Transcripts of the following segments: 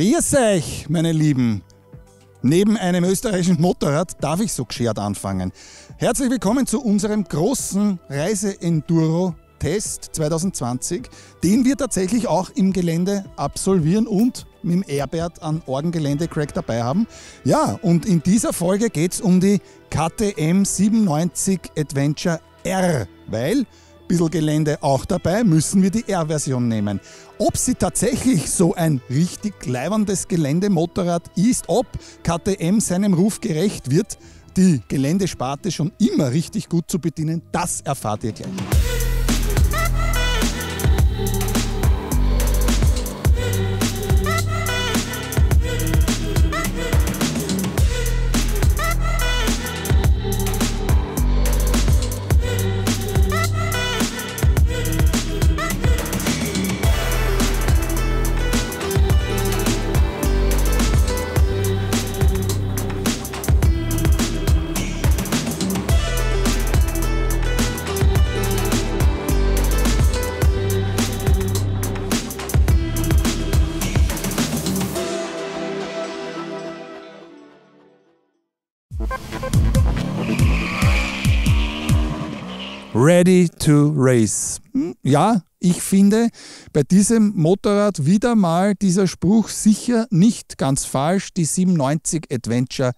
Grüß euch, meine Lieben. Neben einem österreichischen Motorrad darf ich so geschert anfangen. Herzlich willkommen zu unserem großen Reise-Enduro Test 2020, den wir tatsächlich auch im Gelände absolvieren und mit dem Airbert an Orgengelände Crack dabei haben. Ja, und in dieser Folge geht es um die KTM 97 Adventure R, weil bisschen Gelände auch dabei, müssen wir die R-Version nehmen. Ob sie tatsächlich so ein richtig leiberndes Geländemotorrad ist, ob KTM seinem Ruf gerecht wird, die Geländesparte schon immer richtig gut zu bedienen, das erfahrt ihr gleich. Ready to Race. Hm, ja, ich finde bei diesem Motorrad wieder mal dieser Spruch sicher nicht ganz falsch, die 97 Adventure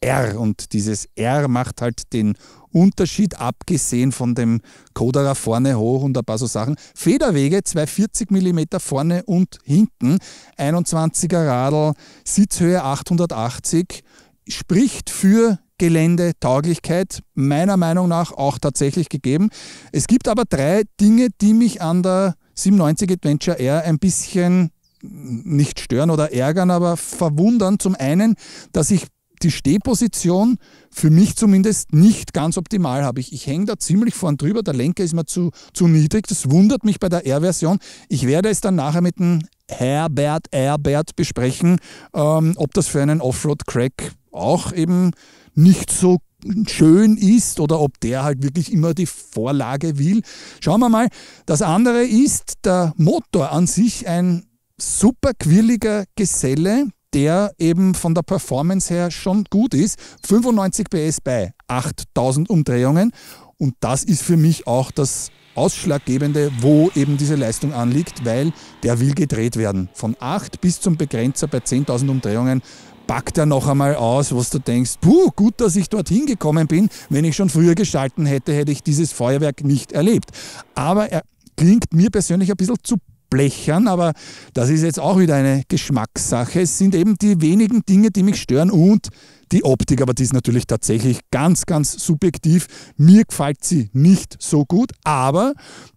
R. Und dieses R macht halt den Unterschied, abgesehen von dem Coderer vorne hoch und ein paar so Sachen. Federwege, 240 mm vorne und hinten, 21er Radl, Sitzhöhe 880, spricht für Geländetauglichkeit meiner Meinung nach auch tatsächlich gegeben. Es gibt aber drei Dinge, die mich an der 97 Adventure R ein bisschen mm, nicht stören oder ärgern, aber verwundern. Zum einen, dass ich die Stehposition für mich zumindest nicht ganz optimal habe. Ich, ich hänge da ziemlich vorn drüber, der Lenker ist mir zu, zu niedrig. Das wundert mich bei der R-Version. Ich werde es dann nachher mit dem Herbert Herbert besprechen, ähm, ob das für einen Offroad-Crack auch eben nicht so schön ist oder ob der halt wirklich immer die Vorlage will. Schauen wir mal. Das andere ist der Motor an sich ein super quirliger Geselle, der eben von der Performance her schon gut ist. 95 PS bei 8000 Umdrehungen. Und das ist für mich auch das Ausschlaggebende, wo eben diese Leistung anliegt, weil der will gedreht werden. Von 8 bis zum Begrenzer bei 10.000 Umdrehungen packt er noch einmal aus, was du denkst, puh, gut, dass ich dorthin gekommen bin. Wenn ich schon früher gestalten hätte, hätte ich dieses Feuerwerk nicht erlebt. Aber er klingt mir persönlich ein bisschen zu blechern, aber das ist jetzt auch wieder eine Geschmackssache. Es sind eben die wenigen Dinge, die mich stören und die Optik, aber die ist natürlich tatsächlich ganz, ganz subjektiv. Mir gefällt sie nicht so gut, aber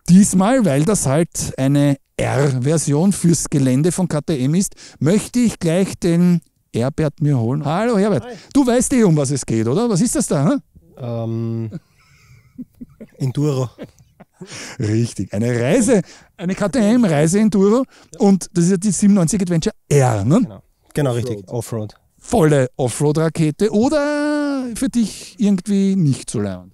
diesmal, weil das halt eine R-Version fürs Gelände von KTM ist, möchte ich gleich den Herbert mir holen. Hallo Herbert, Hi. du weißt eh, um was es geht, oder? Was ist das da? Hm? Ähm, Enduro. Richtig, eine Reise, eine KTM-Reise Enduro und das ist ja die 97 Adventure R, ne? Genau, genau richtig, Offroad. Volle Offroad-Rakete oder für dich irgendwie nicht so leid?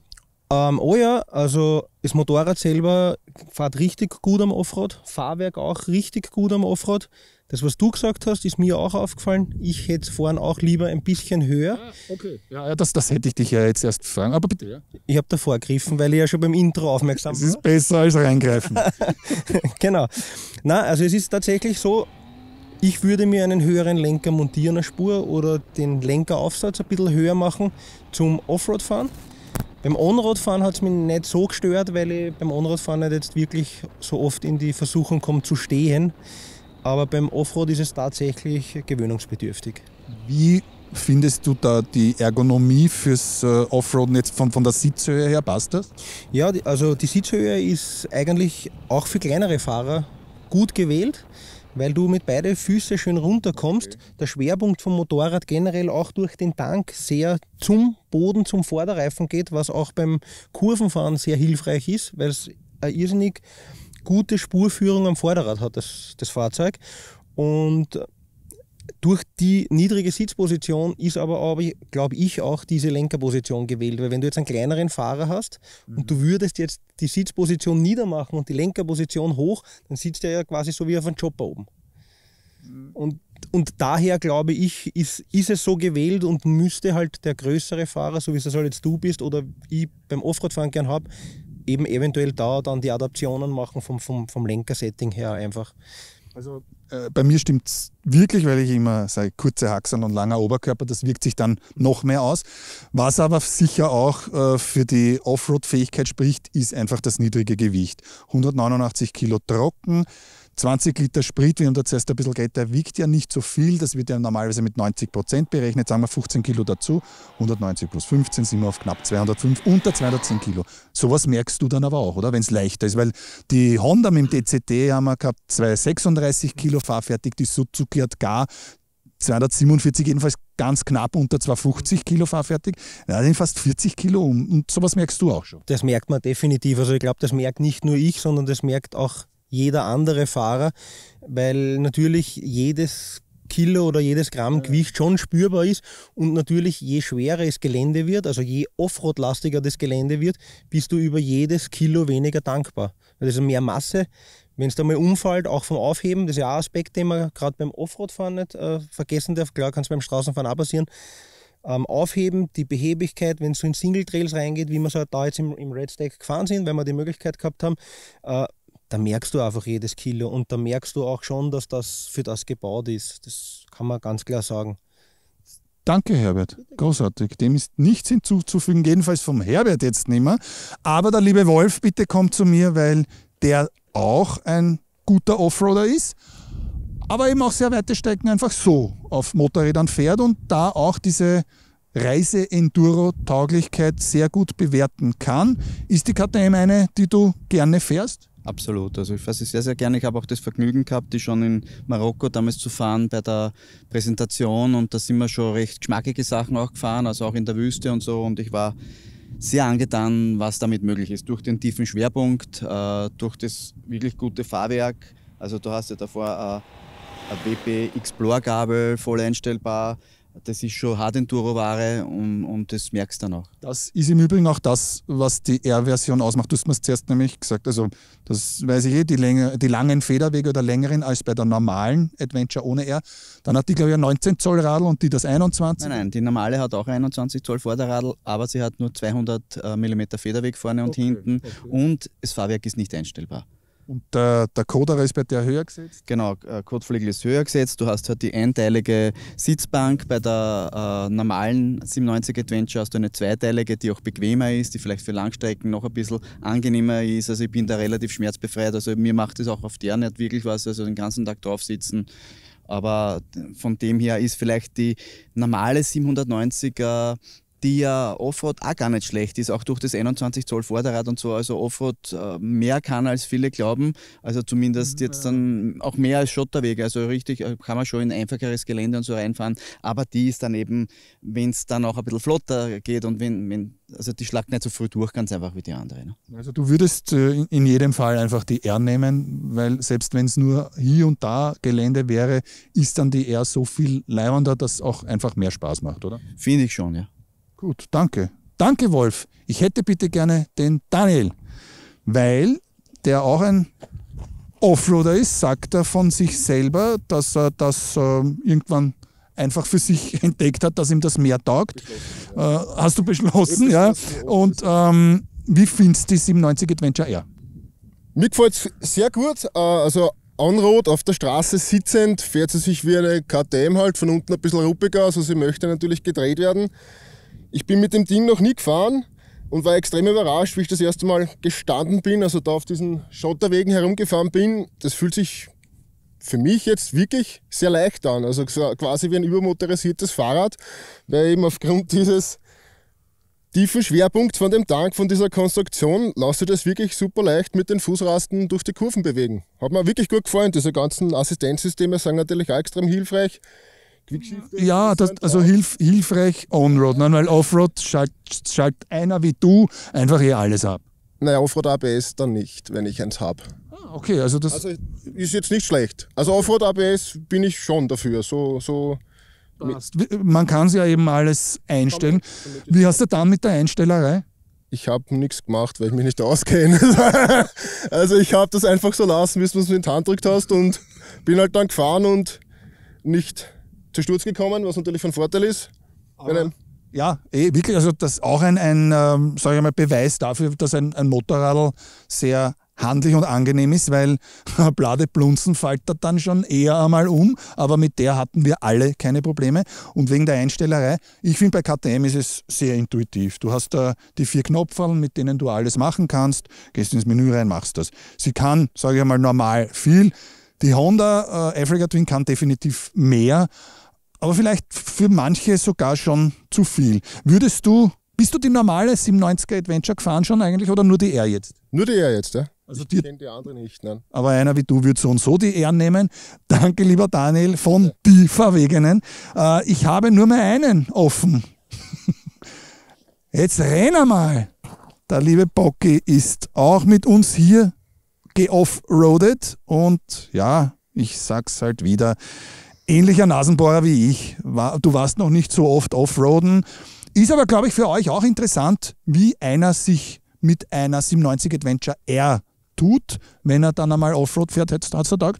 Ähm, oh ja, also das Motorrad selber fährt richtig gut am Offroad, Fahrwerk auch richtig gut am Offroad. Das, was du gesagt hast, ist mir auch aufgefallen. Ich hätte vorhin auch lieber ein bisschen höher. Ah, okay, ja, das, das hätte ich dich ja jetzt erst fragen. Aber bitte, ja. Ich habe da vorgegriffen, weil ich ja schon beim Intro aufmerksam bin. Es ist besser als reingreifen. genau. Na, also es ist tatsächlich so, ich würde mir einen höheren Lenker montieren, eine Spur oder den Lenkeraufsatz ein bisschen höher machen zum Offroad-Fahren. Beim Onroad-Fahren hat es mich nicht so gestört, weil ich beim Onroad-Fahren nicht jetzt wirklich so oft in die Versuchung komme zu stehen. Aber beim Offroad ist es tatsächlich gewöhnungsbedürftig. Wie findest du da die Ergonomie fürs äh, Offroad jetzt von, von der Sitzhöhe her? Passt das? Ja, also die Sitzhöhe ist eigentlich auch für kleinere Fahrer gut gewählt weil du mit beide Füßen schön runterkommst. Der Schwerpunkt vom Motorrad generell auch durch den Tank sehr zum Boden, zum Vorderreifen geht, was auch beim Kurvenfahren sehr hilfreich ist, weil es irrsinnig gute Spurführung am Vorderrad hat das, das Fahrzeug. Und durch die niedrige Sitzposition ist aber, glaube ich, auch diese Lenkerposition gewählt. Weil wenn du jetzt einen kleineren Fahrer hast mhm. und du würdest jetzt die Sitzposition niedermachen und die Lenkerposition hoch, dann sitzt er ja quasi so wie auf einem Chopper oben. Mhm. Und, und daher glaube ich, ist, ist es so gewählt und müsste halt der größere Fahrer, so wie es halt jetzt du bist oder ich beim Offroad-Fahren gern habe, eben eventuell da dann die Adaptionen machen vom, vom, vom Lenkersetting her einfach. Also äh, bei mir stimmt es wirklich, weil ich immer sage, kurze Haxen und langer Oberkörper, das wirkt sich dann noch mehr aus. Was aber sicher auch äh, für die Offroad-Fähigkeit spricht, ist einfach das niedrige Gewicht. 189 Kilo trocken, 20 Liter Sprit, wir haben da zuerst ein bisschen Geld, der wiegt ja nicht so viel, das wird ja normalerweise mit 90 Prozent berechnet, sagen wir 15 Kilo dazu, 190 plus 15 sind wir auf knapp 205, unter 210 Kilo. Sowas merkst du dann aber auch, oder, wenn es leichter ist, weil die Honda mit dem DCT haben wir gehabt, 236 Kilo fahrfertig, die Suzuki hat gar 247 jedenfalls ganz knapp unter 250 Kilo fahrfertig, ja, sind fast 40 Kilo um. Und sowas merkst du auch schon. Das merkt man definitiv. Also ich glaube, das merkt nicht nur ich, sondern das merkt auch jeder andere Fahrer, weil natürlich jedes Kilo oder jedes Gramm Gewicht schon spürbar ist und natürlich je schwerer das Gelände wird, also je Offroad-lastiger das Gelände wird, bist du über jedes Kilo weniger dankbar. Also mehr Masse, wenn es da mal umfällt, auch vom Aufheben, das ist ja auch ein Aspekt, den man gerade beim Offroadfahren nicht äh, vergessen darf, klar kann es beim Straßenfahren auch passieren, ähm, aufheben, die Behebigkeit, wenn es so in Single-Trails reingeht, wie wir so halt da jetzt im, im Red Stack gefahren sind, weil wir die Möglichkeit gehabt haben, äh, da merkst du einfach jedes Kilo und da merkst du auch schon, dass das für das gebaut ist. Das kann man ganz klar sagen. Danke, Herbert. Großartig. Dem ist nichts hinzuzufügen, jedenfalls vom Herbert jetzt nicht mehr. Aber der liebe Wolf, bitte kommt zu mir, weil der auch ein guter Offroader ist, aber eben auch sehr weite Strecken einfach so auf Motorrädern fährt und da auch diese Reise-Enduro-Tauglichkeit sehr gut bewerten kann. Ist die KTM eine, die du gerne fährst? Absolut. Also ich fasse sie sehr, sehr gerne. Ich habe auch das Vergnügen gehabt, die schon in Marokko damals zu fahren bei der Präsentation und da sind wir schon recht geschmackige Sachen auch gefahren, also auch in der Wüste und so und ich war sehr angetan, was damit möglich ist. Durch den tiefen Schwerpunkt, äh, durch das wirklich gute Fahrwerk. Also du hast ja davor äh, eine WP Explorer-Gabel voll einstellbar, das ist schon hart Enduro-Ware und, und, das merkst du dann auch. Das ist im Übrigen auch das, was die R-Version ausmacht. Du hast mir zuerst nämlich gesagt. Also, das weiß ich eh, die, Länge, die langen Federwege oder längeren als bei der normalen Adventure ohne R. Dann hat die, glaube ich, ein 19 Zoll Radl und die das 21. Nein, nein, die normale hat auch 21 Zoll Vorderradl, aber sie hat nur 200 äh, mm Federweg vorne und okay, hinten okay. und das Fahrwerk ist nicht einstellbar. Und der, der Coderer ist bei der höher gesetzt? Genau, äh, Kotflügel ist höher gesetzt. Du hast halt die einteilige Sitzbank. Bei der äh, normalen 97 Adventure hast du eine zweiteilige, die auch bequemer ist, die vielleicht für Langstrecken noch ein bisschen angenehmer ist. Also ich bin da relativ schmerzbefreit. Also mir macht es auch auf der nicht wirklich was. Also den ganzen Tag drauf sitzen. Aber von dem her ist vielleicht die normale 790er die ja Offroad auch gar nicht schlecht ist, auch durch das 21 Zoll Vorderrad und so. Also Offroad äh, mehr kann, als viele glauben. Also zumindest mhm. jetzt dann auch mehr als Schotterwege. Also richtig äh, kann man schon in einfacheres Gelände und so reinfahren. Aber die ist dann eben, wenn es dann auch ein bisschen flotter geht und wenn, wenn also die schlagt nicht so früh durch, ganz einfach wie die andere. Ne? Also du würdest äh, in jedem Fall einfach die R nehmen, weil selbst wenn es nur hier und da Gelände wäre, ist dann die R so viel leibender, dass es auch einfach mehr Spaß macht, oder? Finde ich schon, ja. Gut, danke. Danke, Wolf. Ich hätte bitte gerne den Daniel, weil der auch ein Offroader ist, sagt er von sich selber, dass er das äh, irgendwann einfach für sich entdeckt hat, dass ihm das mehr taugt. Ja. Äh, hast du beschlossen, ja. Beschlossen, Und ähm, wie findest du die 97 Adventure R? Mir gefällt es sehr gut. Äh, also on-road, auf der Straße sitzend fährt sie sich wie eine KTM halt, von unten ein bisschen ruppiger, also sie möchte natürlich gedreht werden. Ich bin mit dem Ding noch nie gefahren und war extrem überrascht, wie ich das erste Mal gestanden bin, also da auf diesen Schotterwegen herumgefahren bin. Das fühlt sich für mich jetzt wirklich sehr leicht an, also quasi wie ein übermotorisiertes Fahrrad, weil eben aufgrund dieses tiefen Schwerpunkts von dem Tank, von dieser Konstruktion, lässt du das wirklich super leicht mit den Fußrasten durch die Kurven bewegen. Hat mir wirklich gut gefallen. Diese ganzen Assistenzsysteme sind natürlich auch extrem hilfreich ja, das, also hilf, hilfreich Onroad, ne? weil Offroad schaltet schalt einer wie du einfach eh alles ab. Naja, Offroad ABS dann nicht, wenn ich eins habe. Ah, okay, also das. Also ist jetzt nicht schlecht. Also Offroad ABS bin ich schon dafür. So, so Man kann es ja eben alles einstellen. Wie hast du dann mit der Einstellerei? ich habe nichts gemacht, weil ich mich nicht auskenne. also ich habe das einfach so lassen, bis du es in die Hand drückt hast und bin halt dann gefahren und nicht zu Sturz gekommen, was natürlich von Vorteil ist. ja, eh, wirklich. Also das ist auch ein, ein ähm, ich mal, Beweis dafür, dass ein, ein Motorradl sehr handlich und angenehm ist, weil Blade Plunzen faltet dann schon eher einmal um, aber mit der hatten wir alle keine Probleme. Und wegen der Einstellerei, ich finde bei KTM ist es sehr intuitiv. Du hast da äh, die vier Knopferl, mit denen du alles machen kannst, gehst ins Menü rein, machst das. Sie kann, sage ich mal, normal viel. Die Honda äh, Africa Twin kann definitiv mehr, aber vielleicht für manche sogar schon zu viel. Würdest du, bist du die normale 97er Adventure gefahren schon eigentlich oder nur die R jetzt? Nur die R jetzt, ja. Also ich kenne die andere nicht, nein. Aber einer wie du würde so und so die R nehmen. Danke, lieber Daniel von ja. Die Verwegenen. Äh, ich habe nur mehr einen offen. Jetzt renn mal. Der liebe Bocki ist auch mit uns hier geoffroadet und ja, ich sag's halt wieder ähnlicher Nasenbohrer wie ich. Du warst noch nicht so oft Offroaden. Ist aber, glaube ich, für euch auch interessant, wie einer sich mit einer 97 Adventure R tut, wenn er dann einmal Offroad fährt. Hättest du das gedacht?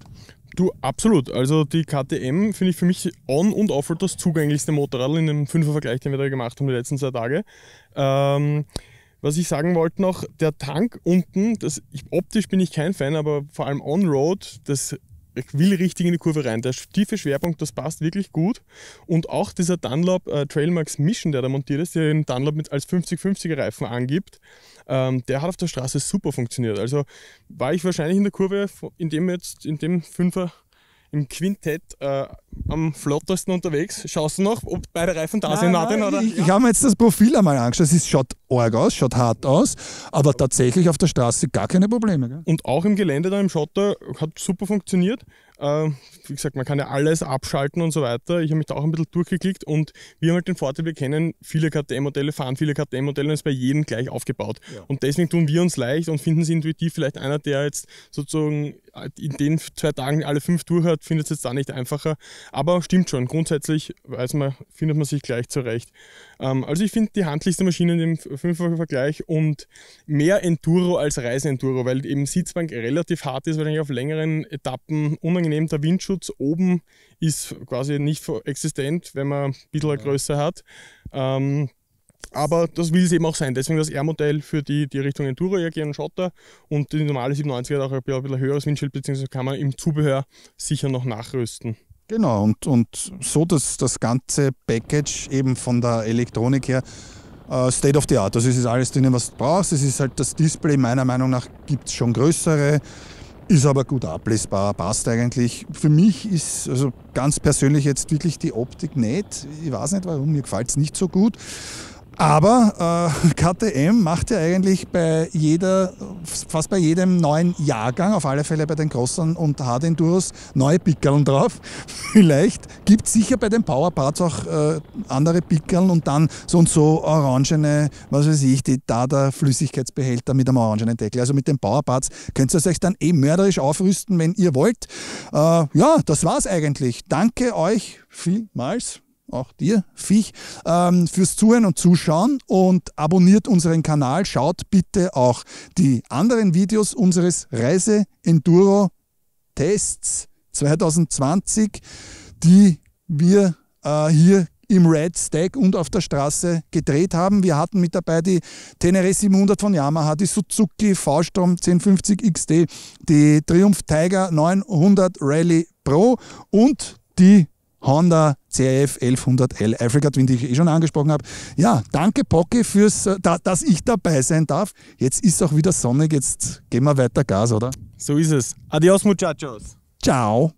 Du, absolut. Also die KTM finde ich für mich on- und offroad das zugänglichste Motorrad in dem 5er-Vergleich, den wir da gemacht haben die letzten zwei Tage. Ähm, was ich sagen wollte noch, der Tank unten, das, ich, optisch bin ich kein Fan, aber vor allem on-road, das ich will richtig in die Kurve rein. Der tiefe Schwerpunkt, das passt wirklich gut. Und auch dieser Dunlop äh, Trailmax Mission, der da montiert ist, der den Dunlop mit, als 50-50er Reifen angibt, ähm, der hat auf der Straße super funktioniert. Also war ich wahrscheinlich in der Kurve, in dem jetzt, in dem Fünfer im Quintett äh, am flottesten unterwegs. Schaust du noch, ob beide Reifen da nein, sind? Nein, nein, oder? Ich, ich habe mir jetzt das Profil einmal angeschaut. Es schaut arg aus, schaut hart aus, aber tatsächlich auf der Straße gar keine Probleme. Gell? Und auch im Gelände da im Schotter hat super funktioniert. Ähm, wie gesagt, man kann ja alles abschalten und so weiter. Ich habe mich da auch ein bisschen durchgeklickt und wir haben halt den Vorteil, wir kennen viele KTM-Modelle, fahren viele KTM-Modelle und ist bei jedem gleich aufgebaut. Ja. Und deswegen tun wir uns leicht und finden sie intuitiv vielleicht einer, der jetzt sozusagen in den zwei Tagen alle fünf durch hat, findet es jetzt da nicht einfacher. Aber stimmt schon, grundsätzlich weiß man, findet man sich gleich zurecht. Ähm, also ich finde die handlichste Maschine in dem Fünfer-Vergleich und mehr Enduro als Reisen-Enduro, weil eben Sitzbank relativ hart ist, weil auf längeren Etappen unangenehm der Windschutz oben ist quasi nicht existent, wenn man ein bisschen ja. Größe hat. Ähm, aber das will es eben auch sein. Deswegen das R-Modell für die, die Richtung Enduro eher gerne Schotter und die normale 790 hat auch ein bisschen höheres Windschild, beziehungsweise kann man im Zubehör sicher noch nachrüsten. Genau, und, und so, dass das ganze Package eben von der Elektronik her äh, State of the Art. Also es ist alles drinnen, was du brauchst. Es ist halt das Display, meiner Meinung nach gibt es schon größere, ist aber gut ablesbar, passt eigentlich. Für mich ist also ganz persönlich jetzt wirklich die Optik nicht. Ich weiß nicht warum, mir gefällt es nicht so gut. Aber äh, KTM macht ja eigentlich bei jeder, fast bei jedem neuen Jahrgang, auf alle Fälle bei den Crossern und Hard Enduros, neue Pickeln drauf. Vielleicht gibt es sicher bei den Powerparts auch äh, andere Pickeln und dann so und so orangene, was weiß ich, die Dada-Flüssigkeitsbehälter mit einem orangenen Deckel. Also mit den Powerparts könnt ihr euch dann eh mörderisch aufrüsten, wenn ihr wollt. Äh, ja, das war's eigentlich. Danke euch vielmals auch dir, Viech, ähm, fürs Zuhören und Zuschauen und abonniert unseren Kanal. Schaut bitte auch die anderen Videos unseres Reise-Enduro-Tests 2020, die wir äh, hier im Red Stack und auf der Straße gedreht haben. Wir hatten mit dabei die Tenere 700 von Yamaha, die Suzuki V-Strom 1050 XT, die Triumph Tiger 900 Rally Pro und die Honda CF 1100L Africa Twin, die ich eh schon angesprochen habe. Ja, danke Pocke, fürs, äh, da, dass ich dabei sein darf. Jetzt ist auch wieder sonnig, jetzt gehen wir weiter Gas, oder? So ist es. Adios, Muchachos. Ciao.